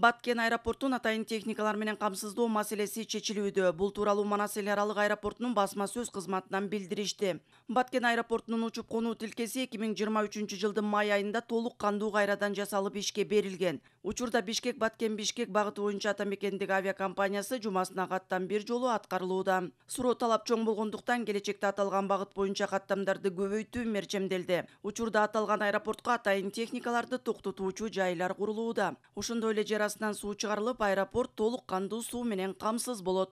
баткен аэропортун атайын техникалар менен камсыздоо маселеси чечилүүдө бул тууралуу манас эл аралык аэропортунун басма сөз кызматынан билдиришти баткен аэропортунун учуп конуу тилкеси эки миң жыйырма үчүнчү жылдын май айында толук кандуу кайрадан жасалып ишке берилген учурда бишкек баткен бишкек багыты боюнча ата мекендик авиакомпаниясы жумасына каттам бир жолу аткарылууда суроо талап чоң болгондуктан келечекте аталган багыт боюнча каттамдарды көбөйтүү мерчемделди учурда аталган аэропортко атайын техникаларды токтотуучу жайлар курулууда ошондой эле Арасынан су чыгарылып аэропорт толук кандуу суу менен камсыз болот